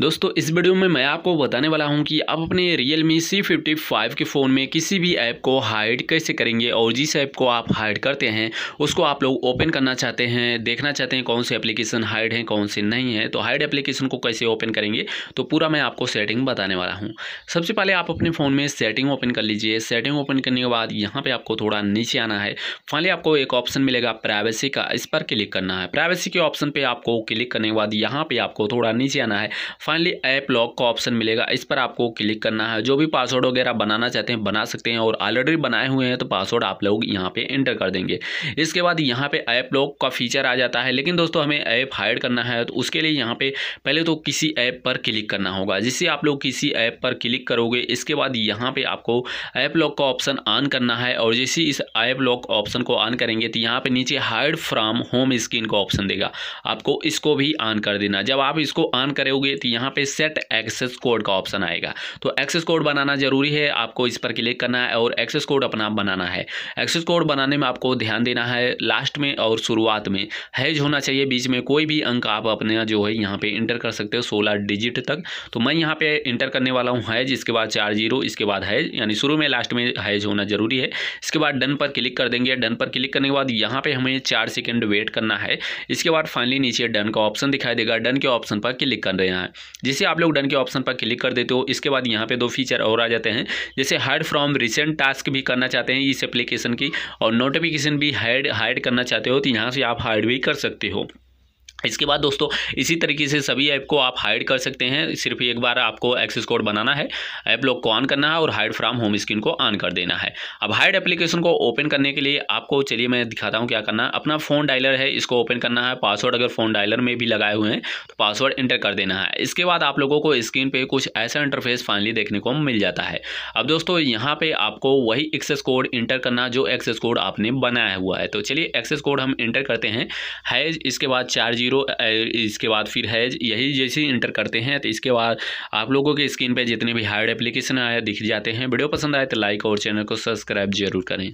दोस्तों इस वीडियो में मैं आपको बताने वाला हूं कि आप अपने Realme C fifty five के फ़ोन में किसी भी ऐप को हाइड कैसे करेंगे और जिस ऐप को आप हाइड करते हैं उसको आप लोग ओपन करना चाहते हैं देखना चाहते हैं कौन से एप्लीकेशन हाइड हैं कौन से नहीं है तो हाइड एप्लीकेशन को कैसे ओपन करेंगे तो पूरा मैं आपको सेटिंग बताने वाला हूँ सबसे पहले आप अपने फ़ोन में सेटिंग ओपन कर लीजिए सेटिंग ओपन करने के बाद यहाँ पर आपको थोड़ा नीचे आना है फाइनली आपको एक ऑप्शन मिलेगा प्राइवेसी का इस पर क्लिक करना है प्राइवेसी के ऑप्शन पर आपको क्लिक करने के बाद यहाँ पर आपको थोड़ा नीचे आना है फाइनली ऐप लॉक का ऑप्शन मिलेगा इस पर आपको क्लिक करना है जो भी पासवर्ड वगैरह बनाना चाहते हैं बना सकते हैं और ऑलरेडी बनाए हुए हैं तो पासवर्ड आप लोग यहाँ पे एंटर कर देंगे इसके बाद यहाँ पे ऐप लॉक का फीचर आ जाता है लेकिन दोस्तों हमें ऐप हाइड करना है तो उसके लिए यहाँ पे पहले तो किसी ऐप पर क्लिक करना होगा जिससे आप लोग किसी ऐप पर क्लिक करोगे इसके बाद यहाँ पर आपको ऐप लॉक का ऑप्शन ऑन करना है और जैसे इस ऐप लॉक ऑप्शन को ऑन करेंगे तो यहाँ पर नीचे हाइड फ्राम होम स्क्रीन का ऑप्शन देगा आपको इसको भी ऑन कर देना जब आप इसको ऑन करोगे तो यहाँ पे सेट एक्सेस कोड का ऑप्शन आएगा तो एक्सेस कोड बनाना ज़रूरी है आपको इस पर क्लिक करना है और एक्सेस कोड अपना बनाना है एक्सेस कोड बनाने में आपको ध्यान देना है लास्ट में और शुरुआत में हैज होना चाहिए बीच में कोई भी अंक आप अपने जो है यहाँ पे इंटर कर सकते हो सोलह डिजिट तक तो मैं यहाँ पे इंटर करने वाला हूँ हैज इसके बाद चार जीरो इसके बाद हैज यानी शुरू में लास्ट में हैज होना जरूरी है इसके बाद डन पर क्लिक कर देंगे डन पर क्लिक करने के बाद यहाँ पे हमें चार सेकेंड वेट करना है इसके बाद फाइनली नीचे डन का ऑप्शन दिखाई देगा डन के ऑप्शन पर क्लिक कर रहे हैं जिसे आप लोग डन के ऑप्शन पर क्लिक कर देते हो इसके बाद यहाँ पे दो फीचर और आ जाते हैं जैसे हाइड फ्रॉम रिसेंट टास्क भी करना चाहते हैं इस एप्लीकेशन की और नोटिफिकेशन भी हाइड हाइड करना चाहते हो तो यहाँ से आप हाइड भी कर सकते हो इसके बाद दोस्तों इसी तरीके से सभी ऐप को आप हाइड कर सकते हैं सिर्फ एक बार आपको एक्सेस कोड बनाना है ऐप लॉक को ऑन करना है और हाइड फ्रॉम होम स्क्रीन को ऑन कर देना है अब हाइड एप्लीकेशन को ओपन करने के लिए आपको चलिए मैं दिखाता हूँ क्या करना है अपना फ़ोन डायलर है इसको ओपन करना है पासवर्ड अगर फ़ोन डायलर में भी लगाए हुए हैं तो पासवर्ड इंटर कर देना है इसके बाद आप लोगों को स्क्रीन पर कुछ ऐसा इंटरफेस फाइनली देखने को मिल जाता है अब दोस्तों यहाँ पर आपको वही एक्सेस कोड इंटर करना जो एक्सेस कोड आपने बनाया हुआ है तो चलिए एक्सेस कोड हम इंटर करते हैं इसके बाद चार जीरो इसके बाद फिर है यही जैसे इंटर करते हैं तो इसके बाद आप लोगों के स्क्रीन पर जितने भी हार्ड एप्लीकेशन आया दिख जाते हैं वीडियो पसंद आए तो लाइक और चैनल को सब्सक्राइब जरूर करें